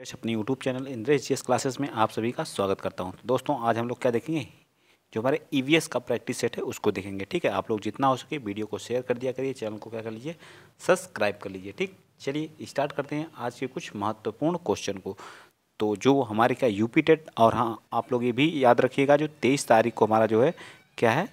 fresh अपनी YouTube channel Indresh ji classes में आप सभी का स्वागत करता हूं तो दोस्तों आज हम लोग क्या देखेंगे जो हमारे ई e का प्रैक्टिस सेट है उसको देखेंगे ठीक है आप लोग जितना हो सके वीडियो को शेयर कर दिया करिए चैनल को क्या कर लीजिए सब्सक्राइब कर लीजिए ठीक चलिए स्टार्ट करते हैं आज के कुछ महत्वपूर्ण क्वेश्चन को तो जो हमारे क्या यूपी टेट और हाँ आप लोग ये भी याद रखिएगा जो तेईस तारीख को हमारा जो है क्या है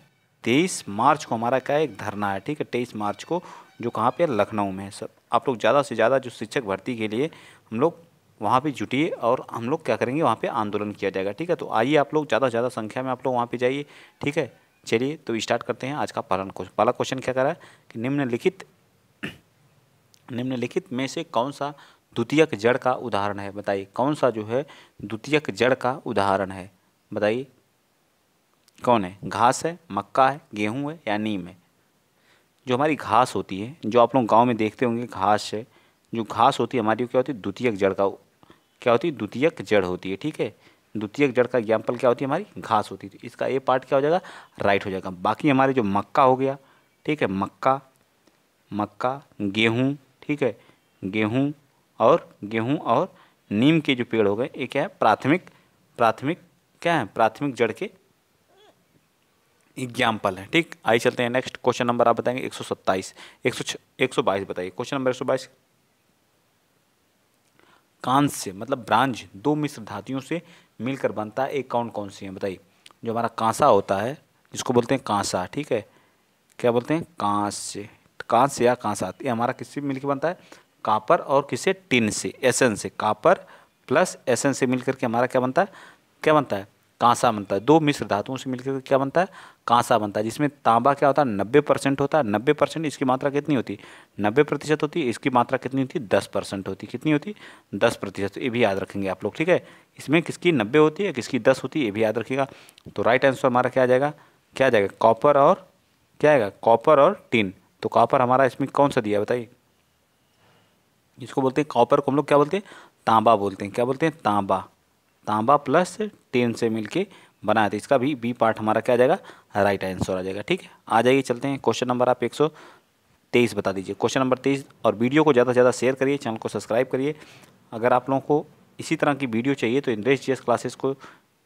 तेईस मार्च को हमारा क्या एक धरना है ठीक है तेईस मार्च को जो कहाँ पे लखनऊ में है सब आप लोग ज़्यादा से ज़्यादा जो शिक्षक भर्ती के लिए हम लोग वहाँ पे जुटिए और हम लोग क्या करेंगे वहाँ पे आंदोलन किया जाएगा ठीक है तो आइए आप लोग ज़्यादा से ज़्यादा संख्या में आप लोग वहाँ पे जाइए ठीक है चलिए तो स्टार्ट करते हैं आज का पालन क्वेश्चन पहला क्वेश्चन क्या करा है कि निम्नलिखित निम्नलिखित में से कौन सा द्वितीयक जड़ का उदाहरण है बताइए कौन सा जो है द्वितीयक जड़ का उदाहरण है बताइए कौन है घास है मक्का है गेहूँ है या नीम है जो हमारी घास होती है जो आप लोग गाँव में देखते होंगे घास है जो घास होती है हमारी क्या होती है द्वितीयक जड़ का क्या होती है द्वितीयक जड़ होती है ठीक है द्वितीयक जड़ का एग्जाम्पल क्या होती है हमारी घास होती है इसका ए पार्ट क्या हो जाएगा राइट हो जाएगा बाकी हमारे जो मक्का हो गया ठीक है मक्का मक्का गेहूँ ठीक है गेहूँ और गेहूँ और नीम के जो पेड़ हो गए ये क्या है प्राथमिक प्राथमिक क्या है प्राथमिक जड़ के एग्जाम्पल है ठीक आइए चलते हैं नेक्स्ट क्वेश्चन नंबर आप बताएंगे एक सौ सत्ताईस एक सौ एक सौ बाईस बताइए क्वेश्चन नंबर एक सौ बाईस कांस्य मतलब ब्रांज दो मिश्र धातुओं से मिलकर बनता है एक कौन कौन सी है बताइए जो हमारा कांसा होता है जिसको बोलते हैं कांसा ठीक है क्या बोलते हैं कांस्य कांस्य या कांसा ये हमारा किससे मिलकर बनता है कापर और किसे टिन से एसन से कापर प्लस एसन से मिलकर के हमारा क्या बनता है क्या बनता है कांसा बनता है दो मिश्र धातुओं से मिलकर क्या बनता है कांसा बनता है जिसमें तांबा क्या होता है नब्बे परसेंट होता है नब्बे परसेंट इसकी मात्रा कितनी होती है नब्बे प्रतिशत होती है इसकी मात्रा कितनी होती है दस परसेंट होती कितनी होती है दस प्रतिशत ये भी याद रखेंगे आप लोग ठीक है इसमें किसकी नब्बे होती है किसकी दस होती है ये भी याद रखिएगा तो राइट आंसर हमारा क्या आ जाएगा क्या आ जाएगा कॉपर और क्या आएगा कॉपर और टिन तो कॉपर हमारा इसमें कौन सा दिया बताइए इसको बोलते हैं कॉपर को हम लोग क्या बोलते हैं तांबा बोलते हैं क्या बोलते हैं तांबा तांबा प्लस टेन से मिलके बनाया था तो इसका भी बी पार्ट हमारा क्या आ जाएगा राइट आंसर आ जाएगा ठीक है आ जाइए चलते हैं क्वेश्चन नंबर आप एक सौ तेईस बता दीजिए क्वेश्चन नंबर तेईस और वीडियो को ज़्यादा से ज़्यादा शेयर करिए चैनल को सब्सक्राइब करिए अगर आप लोगों को इसी तरह की वीडियो चाहिए तो इंद्रेश जी क्लासेस को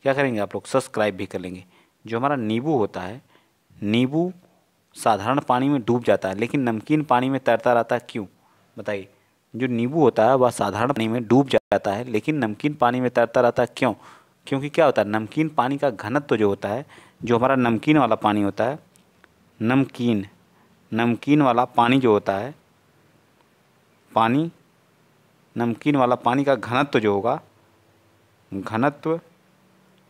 क्या करेंगे आप लोग सब्सक्राइब भी कर लेंगे जो हमारा नींबू होता है नींबू साधारण पानी में डूब जाता है लेकिन नमकीन पानी में तैरता रहता है क्यों बताइए जो नींबू होता है वह साधारण पानी में डूब जाता है लेकिन नमकीन पानी में तैरता रहता है क्यों क्योंकि क्या होता है नमकीन पानी का घनत्व जो होता है जो हमारा नमकीन वाला पानी होता है नमकीन नमकीन वाला पानी जो होता है पानी नमकीन वाला पानी का घनत्व जो होगा घनत्व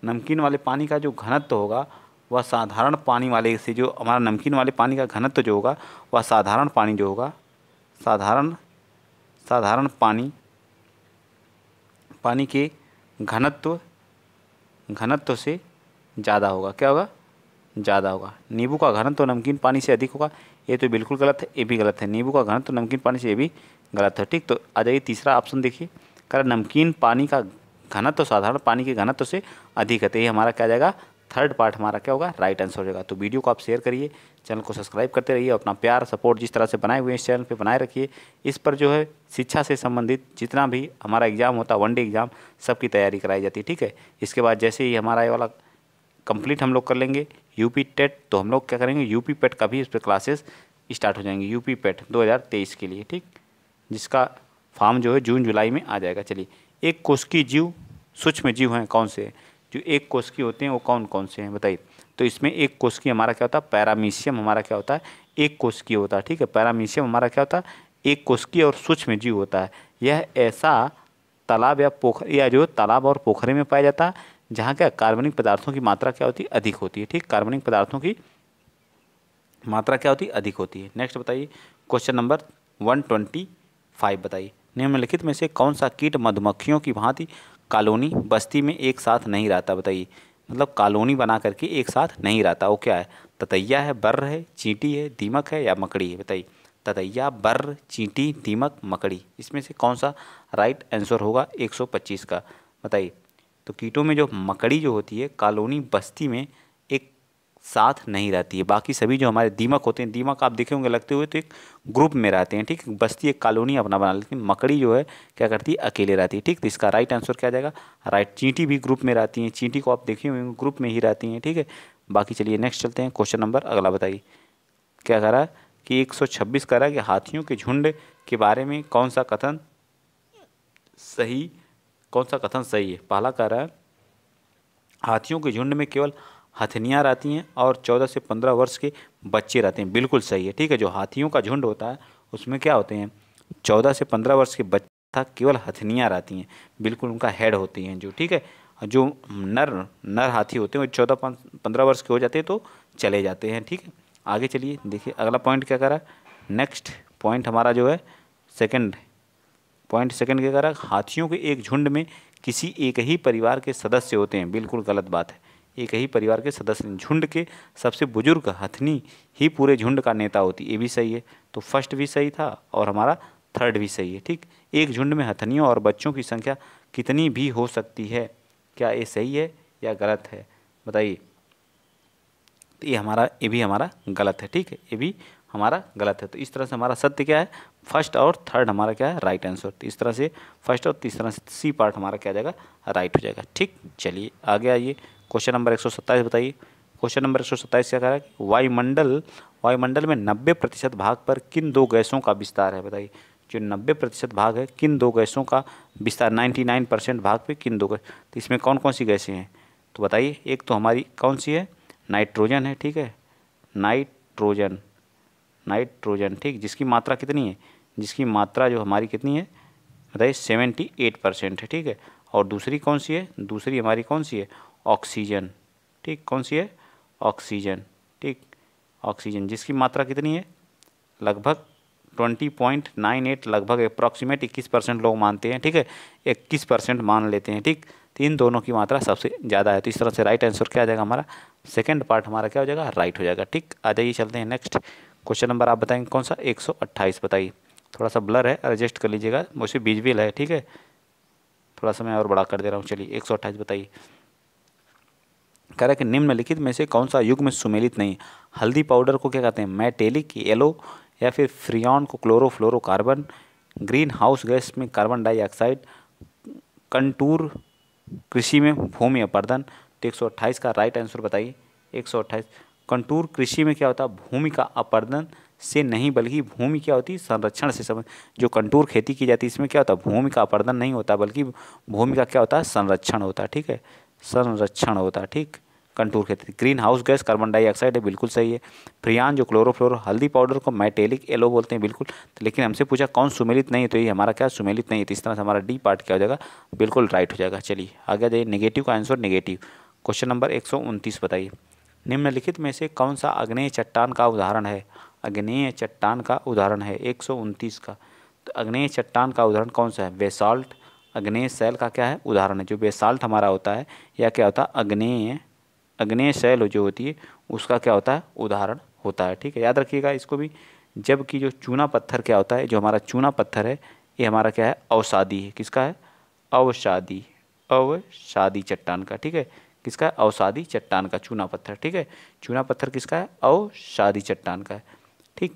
नमकीन वाले पानी का जो घनत्व होगा वह साधारण पानी वाले से जो हमारा नमकीन वाले पानी का घनत्व जो होगा वह साधारण पानी जो होगा साधारण साधारण पानी पानी के घनत्व घनत्व से ज़्यादा होगा क्या होगा ज़्यादा होगा नींबू का घनत्व तो नमकीन पानी से अधिक होगा ये तो बिल्कुल गलत है ये भी गलत है नींबू का घनत्व तो नमकीन पानी से ये भी गलत है ठीक तो आ जाइए तीसरा ऑप्शन देखिए कह नमकीन पानी का घनत्व तो साधारण पानी के घनत्व तो से अधिक है तो ये हमारा क्या जाएगा थर्ड पार्ट हमारा क्या होगा राइट आंसर हो जाएगा तो वीडियो को आप शेयर करिए चैनल को सब्सक्राइब करते रहिए अपना प्यार सपोर्ट जिस तरह से बनाए हुए हैं इस चैनल पर बनाए रखिए इस पर जो है शिक्षा से संबंधित जितना भी हमारा एग्ज़ाम होता है वनडे एग्ज़ाम सबकी तैयारी कराई जाती है ठीक है इसके बाद जैसे ही हमारा ये वाला कंप्लीट हम लोग कर लेंगे यूपी टेट e तो हम लोग क्या करेंगे यूपी पेट e का भी इस पर क्लासेस स्टार्ट हो जाएंगे यूपी पेट e तेईस के लिए ठीक जिसका फॉर्म जो है जून जुलाई में आ जाएगा चलिए एक कोश की जीव सूक्ष्म जीव हैं कौन से जो एक कोश के होते हैं वो कौन कौन से हैं बताइए तो इसमें एक कोश की हमारा क्या होता है पैरामीशियम हमारा क्या होता है एक कोश की होता है ठीक है पैरामीशियम हमारा क्या होता है एक कोश की और सूक्ष्म जीव होता है यह ऐसा तालाब या पोखर या जो तालाब और पोखरे में पाया जाता है जहाँ क्या कार्बनिक पदार्थों की मात्रा क्या होती है अधिक होती है ठीक कार्बनिक पदार्थों की मात्रा क्या होती है अधिक होती है नेक्स्ट बताइए question number one twenty five बताइए निम्नलिखित में से कौन सा कीट मधुमक्खियों की भांति कॉलोनी बस्ती में एक साथ नहीं रहता बताइए मतलब कॉलोनी बना करके एक साथ नहीं रहता वो क्या है ततैया है बर्र है चींटी है दीमक है या मकड़ी है बताइए ततैया बर्र चींटी दीमक मकड़ी इसमें से कौन सा राइट आंसर होगा 125 का बताइए तो कीटों में जो मकड़ी जो होती है कॉलोनी बस्ती में साथ नहीं रहती है बाकी सभी जो हमारे दीमक होते हैं दीमक आप देखे होंगे लगते हुए तो एक ग्रुप में रहते हैं ठीक बस्ती एक कॉलोनी अपना बना लेती है मकड़ी जो है क्या करती है अकेले रहती है ठीक तो इसका राइट आंसर क्या जाएगा राइट चींटी भी ग्रुप में रहती हैं चींटी को आप देखे हुए ग्रुप में ही रहती हैं ठीक है बाकी चलिए नेक्स्ट चलते हैं क्वेश्चन नंबर अगला बताइए क्या कह रहा है कि एक कह रहा है कि हाथियों के झुंड के बारे में कौन सा कथन सही कौन सा कथन सही है पहला कह रहा है हाथियों के झुंड में केवल हथनियाँ रहती हैं और चौदह से पंद्रह वर्ष के बच्चे रहते हैं बिल्कुल सही है ठीक है जो हाथियों का झुंड होता है उसमें क्या होते हैं चौदह से पंद्रह वर्ष के बच्चे था केवल हथनियाँ रहती हैं बिल्कुल उनका हेड होती हैं जो ठीक है जो नर नर हाथी होते हैं वो चौदह पंद्रह वर्ष के हो जाते हैं तो चले जाते हैं ठीक है आगे चलिए देखिए अगला पॉइंट क्या करा नेक्स्ट पॉइंट हमारा जो है सेकंड पॉइंट सेकंड क्या करा हाथियों के एक झुंड में किसी एक ही परिवार के सदस्य होते हैं बिल्कुल गलत बात है एक ही परिवार के सदस्य झुंड के सबसे बुजुर्ग हथनी ही पूरे झुंड का नेता होती ये भी सही है तो फर्स्ट भी सही था और हमारा थर्ड भी सही है ठीक एक झुंड में हथनियों और बच्चों की संख्या कितनी भी हो सकती है क्या ये सही है या गलत है बताइए तो ये हमारा ये भी हमारा गलत है ठीक है ये भी हमारा गलत है तो इस तरह से हमारा सत्य क्या है फर्स्ट और थर्ड हमारा क्या है राइट आंसर तो इस तरह से फर्स्ट और तीसरा सी पार्ट हमारा क्या जाएगा राइट हो जाएगा ठीक चलिए आगे आइए क्वेश्चन नंबर एक बताइए क्वेश्चन नंबर एक क्या कह रहा है वायुमंडल वायुमंडल में नब्बे प्रतिशत भाग पर किन दो गैसों का विस्तार है बताइए जो नब्बे प्रतिशत भाग है किन दो गैसों का विस्तार नाइन्टी नाइन परसेंट भाग पे किन दो गैस तो इसमें कौन कौन सी गैसें हैं तो बताइए एक तो हमारी कौन सी है नाइट्रोजन है ठीक है नाइट्रोजन नाइट्रोजन ठीक जिसकी मात्रा कितनी है जिसकी मात्रा जो हमारी कितनी है बताइए सेवेंटी एट परसेंट है ठीक है और दूसरी कौन सी है दूसरी हमारी कौन सी है ऑक्सीजन ठीक कौन सी है ऑक्सीजन ठीक ऑक्सीजन जिसकी मात्रा कितनी है लगभग ट्वेंटी पॉइंट नाइन एट लगभग अप्रॉक्सीमेट इक्कीस परसेंट लोग मानते हैं ठीक है इक्कीस परसेंट मान लेते हैं ठीक तो इन दोनों की मात्रा सबसे ज़्यादा है तो इस तरह से राइट आंसर क्या आ जाएगा हमारा सेकेंड पार्ट हमारा क्या हो जाएगा राइट हो जाएगा ठीक आ जाइए चलते हैं नेक्स्ट क्वेश्चन नंबर आप बताएंगे कौन सा एक सौ बताइए थोड़ा सा ब्लर है एडजस्ट कर लीजिएगा मुझे बीजबिल है ठीक है थोड़ा सा मैं और बड़ा कर दे रहा हूँ चलिए एक सौ अट्ठाईस बताइए कह है निम्नलिखित में से कौन सा युग में सुमेलित नहीं हल्दी पाउडर को क्या कहते हैं मैटेलिक येलो या फिर फ्रियॉन को क्लोरोफ्लोरोकार्बन ग्रीन हाउस गैस में कार्बन डाइऑक्साइड कंटूर कृषि में भूमि अपर्दन तो एक का राइट आंसर बताइए एक कंटूर कृषि में क्या होता है भूमि का अपर्दन से नहीं बल्कि भूमि क्या होती संरक्षण से संबंध जो कंटूर खेती की जाती है इसमें क्या होता है भूमि का अपर्दन नहीं होता बल्कि भूमि का क्या होता है संरक्षण होता है ठीक है संरक्षण होता है ठीक कंटूर खेत greenhouse gas carbon dioxide है बिल्कुल सही है फ्रियान जो क्लोरोफ्लोर हल्दी पाउडर को मैटेलिक येलो बोलते हैं बिल्कुल तो लेकिन हमसे पूछा कौन सुमेलित नहीं है तो ये हमारा क्या सुमेलित नहीं है तो इस तरह से हमारा डी पार्ट क्या हो जाएगा बिल्कुल राइट हो जाएगा चलिए आगे जाइए नेगेटिव का आंसर नेगेटिव क्वेश्चन नंबर एक बताइए निम्नलिखित में से कौन सा अग्नेय चट्टान का उदाहरण है अग्नेय चट्टान का उदाहरण है एक का तो अग्नेय चट्टान का उदाहरण कौन सा है वेसाल्ट अग्नेय सेल का क्या है उदाहरण है जो बेसाल्ट हमारा होता है या क्या होता है अग्नेय अग्नेय शैल जो होती है उसका क्या होता है उदाहरण होता है ठीक है याद रखिएगा इसको भी जबकि जो चूना पत्थर क्या होता है जो हमारा चूना पत्थर है ये हमारा क्या है अवसादी है किसका है अवसादी अवसादी चट्टान का ठीक है किसका है अवसादी चट्टान का चूना पत्थर ठीक है चूना पत्थर किसका है अवसादी चट्टान का है ठीक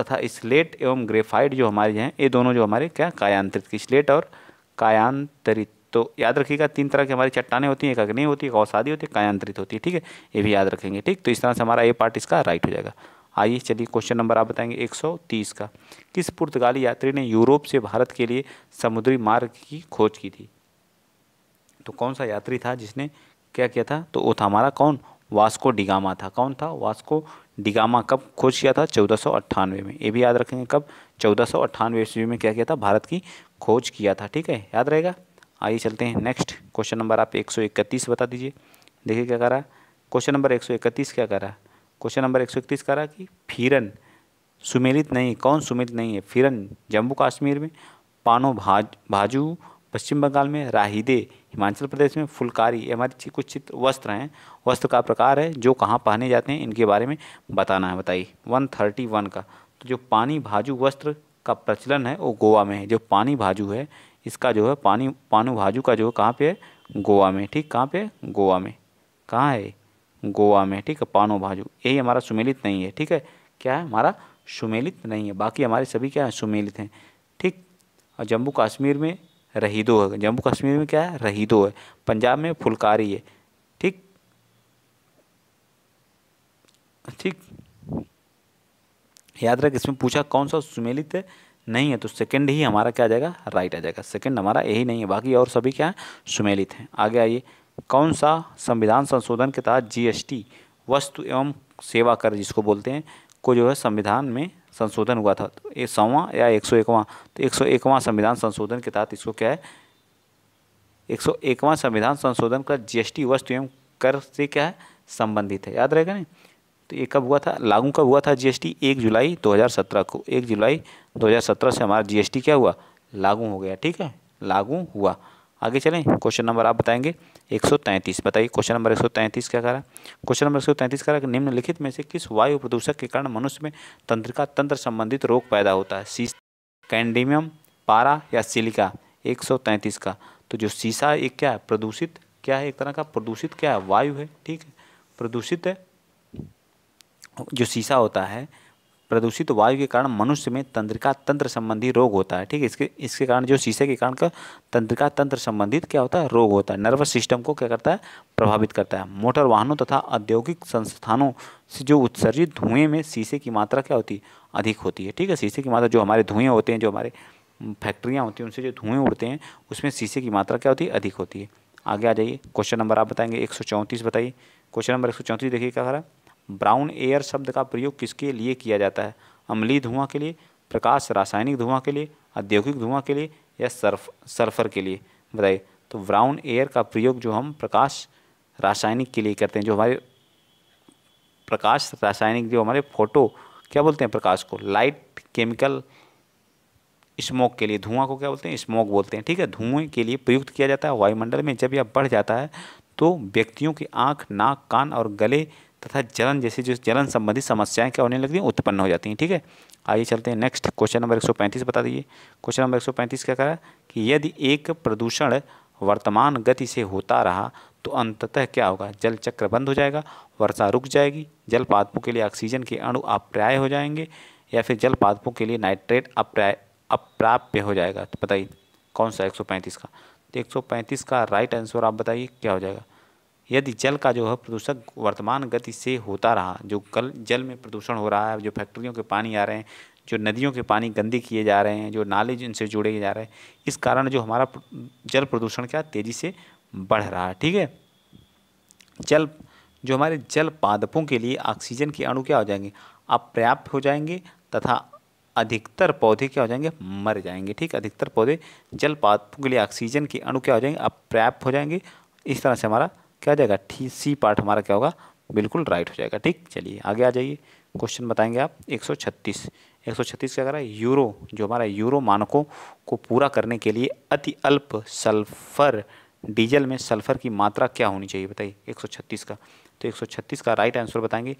तथा स्लेट एवं ग्रेफाइट जो हमारे हैं ये दोनों जो हमारे क्या कायांतरित की स्लेट और कायांतरित तो याद रखिएगा तीन तरह की हमारी चट्टाने होती हैं एक अग्नि होती है एक औसादी होती है कायांतरित होती है ठीक है ये भी याद रखेंगे ठीक तो इस तरह से हमारा ये पार्ट इसका राइट हो जाएगा आइए चलिए क्वेश्चन नंबर आप बताएंगे 130 का किस पुर्तगाली यात्री ने यूरोप से भारत के लिए समुद्री मार्ग की खोज की थी तो कौन सा यात्री था जिसने क्या किया था तो वो था हमारा कौन वास्को डिगामा था कौन था वास्को डिगामा कब खोज किया था चौदह में ये भी याद रखेंगे कब चौदह ईस्वी में क्या किया था भारत की खोज किया था ठीक है याद रहेगा आइए चलते हैं नेक्स्ट क्वेश्चन नंबर आप एक सौ इकतीस बता दीजिए देखिए क्या कह रहा है क्वेश्चन नंबर एक सौ इकतीस क्या कह रहा है क्वेश्चन नंबर एक सौ इकतीस कह रहा है कि फिरन सुमेलित नहीं कौन सुमेलित नहीं है फिरन जम्मू कश्मीर में पानो भाज भाजू पश्चिम बंगाल में राहिदे हिमाचल प्रदेश में फुलकारी हमारे कुछ चित्र वस्त्र हैं वस्त्र का प्रकार है जो कहाँ पहने जाते हैं इनके बारे में बताना है बताइए वन थर्टी वन का तो जो पानी भाजू वस्त्र का प्रचलन है वो गोवा में है जो पानी भाजू है इसका जो है पानी भाजू का जो है कहाँ पे है गोवा में ठीक कहाँ पे गोवा में कहाँ है गोवा में ठीक है पानो भाजू यही हमारा सुमेलित नहीं है ठीक है क्या है हमारा सुमेलित नहीं है बाकी हमारे सभी क्या है सुमेलित हैं ठीक और जम्मू कश्मीर में रहीदो है जम्मू कश्मीर में क्या है रहीदो है पंजाब में फुलकारी है ठीक ठीक याद रख इसमें पूछा कौन सा सुमेलित है नहीं है तो सेकंड ही हमारा क्या आ जाएगा राइट आ जाएगा सेकंड हमारा यही नहीं है बाकी और सभी क्या है सुमेलित हैं आगे आइए कौन सा संविधान संशोधन के तहत जीएसटी वस्तु एवं सेवा कर जिसको बोलते हैं को जो है संविधान में संशोधन हुआ था तो ये सौवा या एक सौ एकवा तो एक सौ एकवा संविधान संशोधन के तहत इसको क्या है एक सौ एकवा संविधान संशोधन का जी वस्तु एवं कर से क्या है संबंधित है याद रहेगा नहीं तो ये कब हुआ था लागू कब हुआ था जीएसटी एक जुलाई 2017 को एक जुलाई 2017 से हमारा जीएसटी क्या हुआ लागू हो गया ठीक है लागू हुआ आगे चलें क्वेश्चन नंबर आप बताएंगे 133 बताइए क्वेश्चन नंबर 133 क्या कह रहा है क्वेश्चन नंबर 133 कह रहा है निम्नलिखित में से किस वायु प्रदूषक के कारण मनुष्य में तंत्रिका तंत्र संबंधित रोग पैदा होता है सी कैंडीमियम पारा या सिलिका एक का तो जो शीशा एक क्या है प्रदूषित क्या है एक तरह का प्रदूषित क्या है वायु है ठीक है प्रदूषित है जो शीशा होता है प्रदूषित तो वायु के कारण मनुष्य में तंत्रिका तंत्र संबंधी रोग होता है ठीक है इसके इसके कारण जो शीशे के कारण का तंत्रिका तंत्र संबंधित क्या होता है रोग होता है नर्वस सिस्टम को क्या करता है प्रभावित करता है मोटर वाहनों तथा औद्योगिक संस्थानों से जो उत्सर्जित धुएं में शीशे की मात्रा क्या होती है अधिक होती है ठीक है शीशे की मात्रा जो हमारे धुएँ होते हैं जो हमारे फैक्ट्रियाँ होती हैं उनसे जो धुएँ उड़ते हैं उसमें शीशे की मात्रा क्या होती है अधिक होती है आगे आ जाइए क्वेश्चन नंबर आप बताएंगे एक बताइए क्वेश्चन नंबर एक देखिए क्या खरा है ब्राउन एयर शब्द का प्रयोग किसके लिए किया जाता है अम्लीय धुआं के लिए प्रकाश रासायनिक धुआं के लिए औद्योगिक धुआं के लिए या सर्फ सर्फर के लिए बताइए तो ब्राउन एयर का प्रयोग जो हम प्रकाश रासायनिक के लिए करते हैं जो हमारे प्रकाश रासायनिक जो हमारे फोटो क्या बोलते हैं प्रकाश को लाइट केमिकल स्मोक के लिए धुआं को क्या बोलते हैं स्मोक बोलते हैं ठीक है धुएं के लिए प्रयुक्त किया जाता है वायुमंडल में जब यह बढ़ जाता है तो व्यक्तियों की आँख नाक कान और गले तथा जलन जैसी जो जलन संबंधी समस्याएं क्या होने लगती हैं उत्पन्न हो जाती हैं ठीक है आइए चलते हैं नेक्स्ट क्वेश्चन नंबर 135 बता दीजिए क्वेश्चन नंबर 135 क्या करा कि यदि एक प्रदूषण वर्तमान गति से होता रहा तो अंततः क्या होगा जल चक्र बंद हो जाएगा वर्षा रुक जाएगी जल पादपों के लिए ऑक्सीजन के अणु अप्राय हो जाएंगे या फिर जल पादपों के लिए नाइट्रेट अप्राय अप्राप्य हो जाएगा तो बताइए कौन सा 135 का तो 135 का राइट आंसर आप बताइए क्या हो जाएगा यदि जल का जो है प्रदूषक वर्तमान गति से होता रहा जो कल जल में प्रदूषण हो रहा है जो फैक्ट्रियों के पानी आ रहे हैं जो नदियों के पानी गंदे किए जा रहे हैं जो नाले जिनसे जुड़े जा रहे हैं इस कारण जो हमारा जल प्रदूषण क्या तेज़ी से बढ़ रहा है ठीक है जल जो हमारे जल पादपों के लिए ऑक्सीजन के अणु क्या हो जाएंगे अपर्याप्त हो जाएंगे तथा अधिकतर पौधे क्या हो जाएंगे मर जाएंगे ठीक अधिकतर पौधे जल पादपों के लिए ऑक्सीजन के अणु क्या हो जाएंगे अपर्याप्त हो जाएंगे इस तरह से हमारा क्या हो जाएगा ठीक सी पार्ट हमारा क्या होगा बिल्कुल राइट हो जाएगा ठीक चलिए आगे आ जाइए क्वेश्चन बताएंगे आप 136 136 क्या कर रहा है यूरो जो हमारा यूरो मानकों को पूरा करने के लिए अति अल्प सल्फर डीजल में सल्फर की मात्रा क्या होनी चाहिए बताइए 136 का तो 136 का राइट आंसर बताएंगे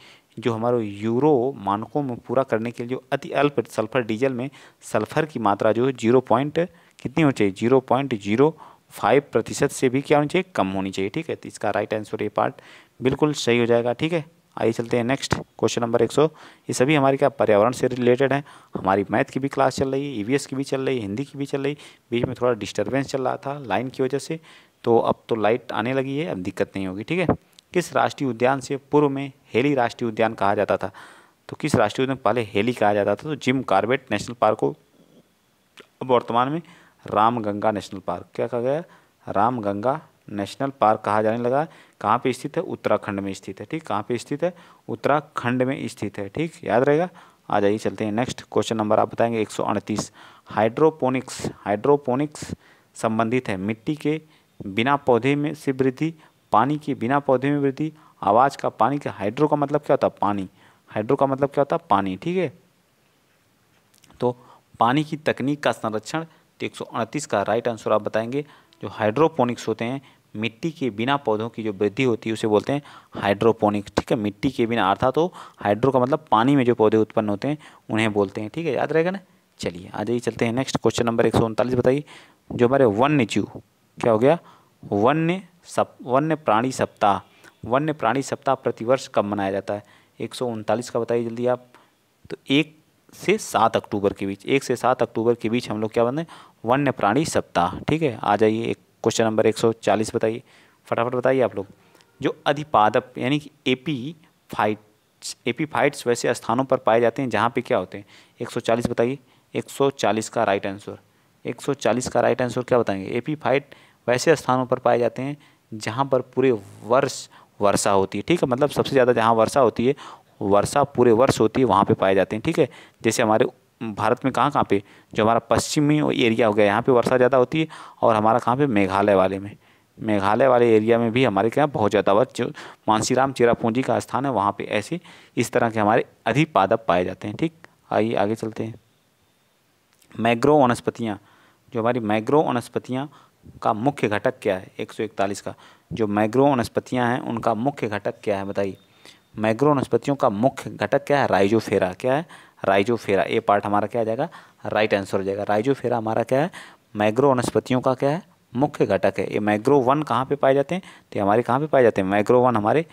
जो हमारे यूरो मानकों में पूरा करने के लिए जो अति अल्प सल्फर डीजल में सल्फर की मात्रा जो है जीरो पॉइंट कितनी होनी चाहिए जीरो पॉइंट जीरो फाइव प्रतिशत से भी क्या होनी चाहिए कम होनी चाहिए ठीक है तो इसका राइट आंसर ये पार्ट बिल्कुल सही हो जाएगा ठीक है आइए चलते हैं नेक्स्ट क्वेश्चन नंबर सौ ये सभी हमारे क्या पर्यावरण से रिलेटेड हैं हमारी मैथ की भी क्लास चल रही है ई e की भी चल रही है हिंदी की भी चल रही बीच में थोड़ा डिस्टर्बेंस चल रहा था लाइन की वजह से तो अब तो लाइट आने लगी है अब दिक्कत नहीं होगी ठीक है किस राष्ट्रीय उद्यान से पूर्व में हेली राष्ट्रीय उद्यान कहा जाता था तो किस राष्ट्रीय उद्यान पहले हेली कहा जाता था तो जिम कार्बेट नेशनल पार्क को वर्तमान में रामगंगा नेशनल पार्क क्या कहा गया रामगंगा नेशनल पार्क कहा जाने लगा है कहाँ पे स्थित है उत्तराखंड में स्थित है ठीक कहाँ पे स्थित है उत्तराखंड में स्थित है ठीक याद रहेगा आ जाइए चलते हैं नेक्स्ट क्वेश्चन नंबर आप बताएंगे एक हाइड्रोपोनिक्स हाइड्रोपोनिक्स संबंधित है मिट्टी के बिना पौधे में से वृद्धि पानी के बिना पौधे में वृद्धि आवाज़ का पानी का हाइड्रो का मतलब क्या होता है पानी हाइड्रो का मतलब क्या होता है पानी ठीक है तो पानी की तकनीक का संरक्षण तो एक का राइट आंसर आप बताएंगे जो हाइड्रोपोनिक्स होते हैं मिट्टी के बिना पौधों की जो वृद्धि होती है उसे बोलते हैं हाइड्रोपोनिक्स ठीक है मिट्टी के बिना अर्थात तो हाइड्रो का मतलब पानी में जो पौधे उत्पन्न होते हैं उन्हें बोलते हैं ठीक है याद रहेगा ना चलिए आ जाइए चलते हैं नेक्स्ट क्वेश्चन नंबर एक बताइए जो हमारे वन्य जीव क्या हो गया वन्य सप वन्य प्राणी सप्ताह वन्य प्राणी सप्ताह प्रतिवर्ष कब मनाया जाता है एक का बताइए जल्दी आप तो एक से सात अक्टूबर के बीच एक से सात अक्टूबर के बीच हम लोग क्या बनाए वन्य प्राणी सप्ताह ठीक है आ जाइए एक क्वेश्चन नंबर एक सौ चालीस बताइए फटाफट बताइए आप लोग जो अधिपादप यानी कि एपी फाइट्स एपी फाइट्स वैसे स्थानों पर पाए जाते हैं जहाँ पे क्या होते हैं एक सौ चालीस बताइए एक सौ चालीस का राइट आंसर एक सौ चालीस का राइट आंसर क्या बताएंगे एपी फाइट वैसे स्थानों पर पाए जाते हैं जहाँ पर पूरे वर्ष वर्षा होती है ठीक है मतलब सबसे ज़्यादा जहाँ वर्षा होती है वर्षा पूरे वर्ष होती है वहाँ पे पाए जाते हैं ठीक है जैसे हमारे भारत में कहाँ कहाँ पे जो हमारा पश्चिमी एरिया हो गया यहाँ पे वर्षा ज़्यादा होती है और हमारा कहाँ पे मेघालय वाले में मेघालय वाले एरिया में भी हमारे क्या बहुत ज़्यादा वर्ष जो मानसीराम चेरापूंजी का स्थान है वहाँ पर ऐसे इस तरह के हमारे अधिपादप पाए जाते हैं ठीक आइए आगे चलते हैं मैग्रो वनस्पतियाँ जो हमारी मैग्रो वनस्पतियाँ का मुख्य घटक क्या है एक का जो मैग्रो वनस्पतियाँ हैं उनका मुख्य घटक क्या है बताइए मैग्रो वनस्पतियों का मुख्य घटक क्या है राइजोफेरा क्या है राइजोफेरा ये पार्ट हमारा क्या आ जाएगा राइट आंसर हो जाएगा राइजोफेरा हमारा क्या है मैग्रो वनस्पतियों का क्या है मुख्य घटक है ये मैग्रो वन कहाँ पे पाए जाते हैं तो हमारे कहाँ पे पाए जाते हैं मैग्रो वन हमारे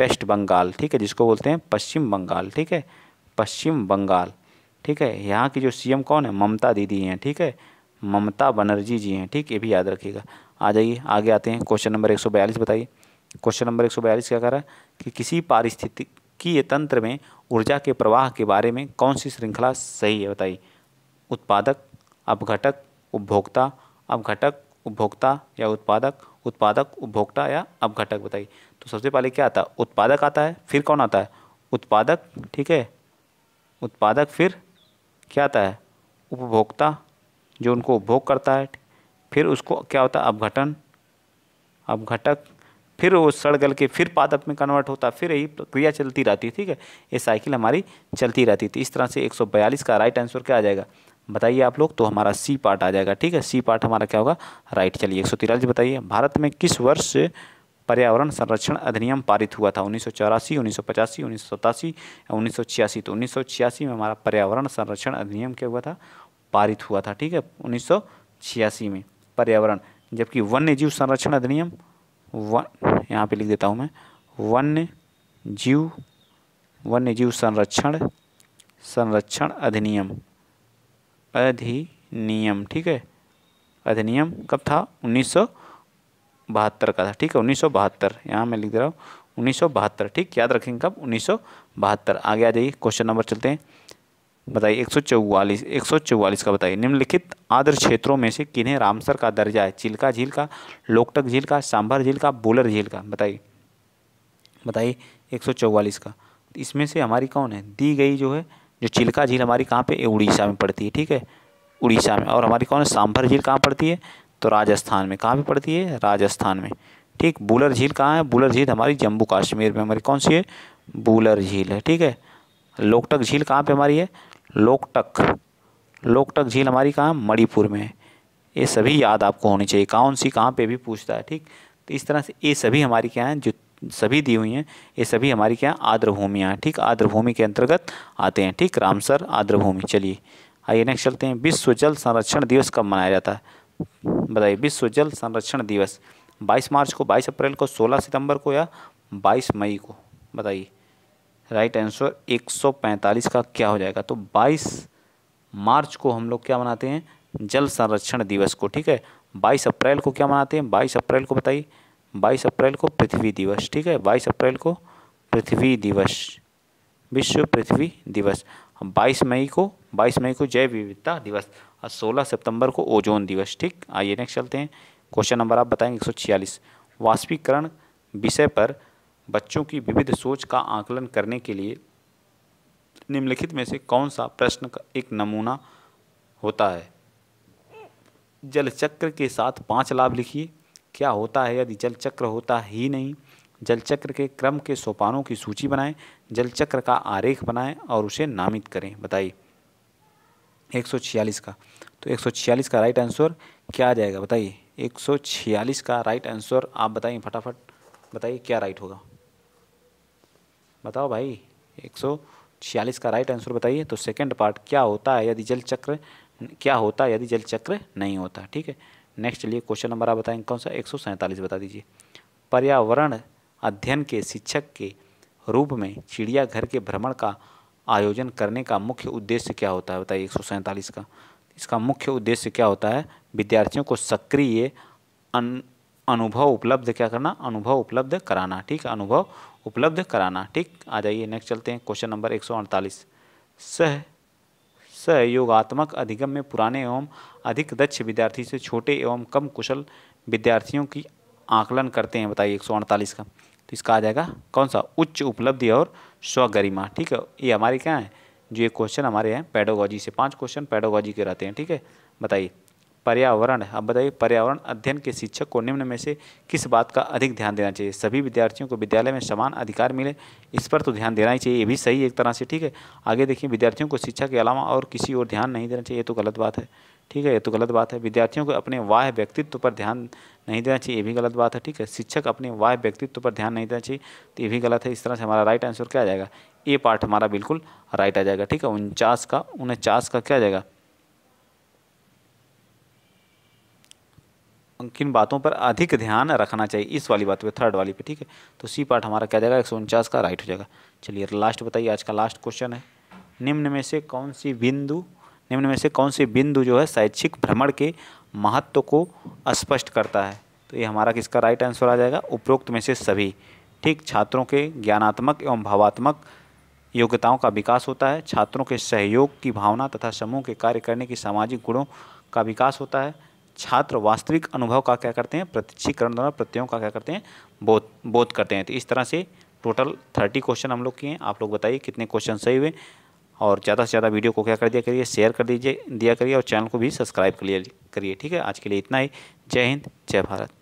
वेस्ट बंगाल ठीक है जिसको बोलते हैं पश्चिम बंगाल ठीक है पश्चिम बंगाल ठीक है यहाँ की जो सीएम कौन है ममता दीदी हैं ठीक है ममता बनर्जी जी हैं ठीक ये भी याद रखिएगा आ जाइए आगे आते हैं क्वेश्चन नंबर एक सौ बयालीस बताइए क्वेश्चन नंबर एक सौ बयालीस क्या कर रहा है कि किसी पारिस्थितिकीय तंत्र में ऊर्जा के प्रवाह के बारे में कौन सी श्रृंखला सही है बताइए उत्पादक अपघटक उपभोक्ता अपघटक उपभोक्ता या उत्पादक उत्पादक उपभोक्ता या अपघटक बताइए तो सबसे पहले क्या आता है उत्पादक आता है फिर कौन आता है उत्पादक ठीक है उत्पादक फिर क्या आता है उपभोक्ता जो उनको उपभोग करता है फिर उसको क्या होता है अपघटन अपघटक फिर वो सड़ गल के फिर पादप में कन्वर्ट होता फिर यही प्रक्रिया चलती रहती है ठीक है ये साइकिल हमारी चलती रहती थी इस तरह से 142 का राइट आंसर क्या आ जाएगा बताइए आप लोग तो हमारा सी पार्ट आ जाएगा ठीक है सी पार्ट हमारा क्या होगा राइट चलिए एक बताइए भारत में किस वर्ष पर्यावरण संरक्षण अधिनियम पारित हुआ था उन्नीस सौ चौरासी उन्नीस सौ पचासी उन्नीस सौ सतासी उन्नीस सौ छियासी तो उन्नीस सौ छियासी में हमारा पर्यावरण संरक्षण अधिनियम क्या हुआ था पारित हुआ था ठीक है उन्नीस सौ छियासी में पर्यावरण जबकि वन्य जीव संरक्षण अधिनियम वन यहाँ पे लिख देता हूँ मैं वन्य जीव वन्य जीव संरक्षण संरक्षण अधिनियम अधिनियम ठीक है अधिनियम कब था उन्नीस बहत्तर का था ठीक है उन्नीस सौ बहत्तर यहाँ मैं लिख दे रहा हूँ उन्नीस सौ बहत्तर ठीक याद रखेंगे कब उन्नीस सौ बहत्तर आगे आ जाइए क्वेश्चन नंबर चलते हैं बताइए एक सौ चौवालीस एक सौ चौवालीस का बताइए निम्नलिखित आदर क्षेत्रों में से किन्हें रामसर का दर्जा है चिल्का झील का लोकटक झील का सांभर झील का बोलर झील का बताइए बताइए एक सौ चौवालीस का इसमें से हमारी कौन है दी गई जो है जो चिल्का झील हमारी कहाँ पे उड़ीसा में पड़ती है ठीक है उड़ीसा में और हमारी कौन है सांभर झील कहाँ पड़ती है तो राजस्थान में कहाँ पे पड़ती है राजस्थान में ठीक बुलर झील कहाँ है बुलर झील हमारी जम्मू कश्मीर में हमारी कौन सी है बुलर झील है ठीक है लोकटक झील कहाँ पे हमारी है लोकटक लोकटक झील हमारी कहाँ मणिपुर में है ये सभी याद आपको होनी चाहिए कौन सी कहाँ पे भी पूछता है ठीक तो इस तरह से ये सभी हमारी क्या हैं जो सभी दी हुई हैं ये सभी हमारी क्या आर्द्र भूमियाँ ठीक आर्द्र भूमि के अंतर्गत आते हैं ठीक रामसर आर्द्र भूमि चलिए आइए नेक्स्ट चलते हैं विश्व जल संरक्षण दिवस कब मनाया जाता है बताइए विश्व जल संरक्षण दिवस 22 मार्च को 22 अप्रैल को 16 सितंबर को या 22 मई को बताइए राइट आंसर 145 का क्या हो जाएगा तो 22 मार्च को हम लोग क्या मनाते हैं जल संरक्षण दिवस को ठीक है 22 अप्रैल को क्या मनाते हैं 22 अप्रैल को बताइए 22 अप्रैल को पृथ्वी दिवस ठीक है 22 अप्रैल को पृथ्वी दिवस विश्व पृथ्वी दिवस 22 मई को 22 मई को जैव विविधता दिवस और 16 सितंबर को ओजोन दिवस ठीक आइए नेक्स्ट चलते हैं क्वेश्चन नंबर आप बताएंगे छियालीस वाष्पीकरण विषय पर बच्चों की विविध सोच का आकलन करने के लिए निम्नलिखित में से कौन सा प्रश्न का एक नमूना होता है जल चक्र के साथ पांच लाभ लिखिए क्या होता है यदि जल चक्र होता ही नहीं जल चक्र के क्रम के सोपानों की सूची बनाएं जल चक्र का आरेख बनाएं और उसे नामित करें बताइए 146 का तो 146 का राइट आंसर क्या आ जाएगा बताइए 146 का राइट आंसर आप बताइए फटाफट बताइए क्या राइट होगा बताओ भाई एक सौ छियालीस का राइट आंसर बताइए तो सेकेंड पार्ट क्या होता है यदि जल चक्र क्या होता है यदि जल चक्र नहीं होता ठीक है नेक्स्ट चलिए क्वेश्चन नंबर आप बताएंगे कौन सा एक बता दीजिए पर्यावरण अध्ययन के शिक्षक के रूप में चिड़ियाघर के भ्रमण का आयोजन करने का मुख्य उद्देश्य क्या होता है बताइए एक का इसका मुख्य उद्देश्य क्या होता है विद्यार्थियों को सक्रिय अन अनुभव उपलब्ध क्या करना अनुभव उपलब्ध कराना ठीक है अनुभव उपलब्ध कराना ठीक आ जाइए नेक्स्ट चलते हैं क्वेश्चन नंबर एक सह सहयोगात्मक अधिगम में पुराने एवं अधिक दक्ष विद्यार्थी से छोटे एवं कम कुशल विद्यार्थियों की आकलन करते हैं बताइए एक का तो इसका आ जाएगा कौन सा उच्च उपलब्धि और स्वगरिमा ठीक है ये हमारे क्या है जो ये क्वेश्चन हमारे हैं पेडोगॉजी से पांच क्वेश्चन पेडोगॉजी के रहते हैं ठीक है बताइए पर्यावरण अब बताइए पर्यावरण अध्ययन के शिक्षक को निम्न में से किस बात का अधिक ध्यान देना चाहिए सभी विद्यार्थियों को विद्यालय में समान अधिकार मिले इस पर तो ध्यान देना ही चाहिए ये भी सही एक तरह से ठीक है आगे देखिए विद्यार्थियों को शिक्षा के अलावा और किसी और ध्यान नहीं देना चाहिए ये तो गलत बात है ठीक है ये तो गलत बात है विद्यार्थियों को अपने वाह व्यक्तित्व पर ध्यान नहीं देना चाहिए ये भी गलत बात है ठीक है शिक्षक अपने वाह व्यक्तित्व पर ध्यान नहीं देना चाहिए तो ये भी गलत है इस तरह से हमारा राइट आंसर क्या आ जाएगा ये पार्ट हमारा बिल्कुल राइट आ जाएगा ठीक है उनचास का उनचास का क्या आ जाएगा किन बातों पर अधिक ध्यान रखना चाहिए इस वाली बात पे थर्ड वाली पे ठीक है तो सी पार्ट हमारा क्या जाएगा एक का राइट हो जाएगा चलिए लास्ट बताइए आज का लास्ट क्वेश्चन है निम्न में से कौन सी बिंदु निम्न में से कौन सी बिंदु जो है शैक्षिक भ्रमण के महत्व को स्पष्ट करता है तो ये हमारा किसका राइट आंसर आ जाएगा उपरोक्त में से सभी ठीक छात्रों के ज्ञानात्मक एवं भावात्मक योग्यताओं का विकास होता है छात्रों के सहयोग की भावना तथा समूह के कार्य करने की सामाजिक गुणों का विकास होता है छात्र वास्तविक अनुभव का क्या करते हैं प्रत्यक्षीकरण द्वारा प्रत्ययों का क्या करते हैं बोध बोध करते हैं तो इस तरह से टोटल थर्टी क्वेश्चन हम लोग किए हैं आप लोग बताइए कितने क्वेश्चन सही हुए और ज़्यादा से ज़्यादा वीडियो को क्या कर दिया करिए शेयर कर दीजिए दिया करिए और चैनल को भी सब्सक्राइब कर लिया करिए ठीक है आज के लिए इतना ही जय हिंद जय भारत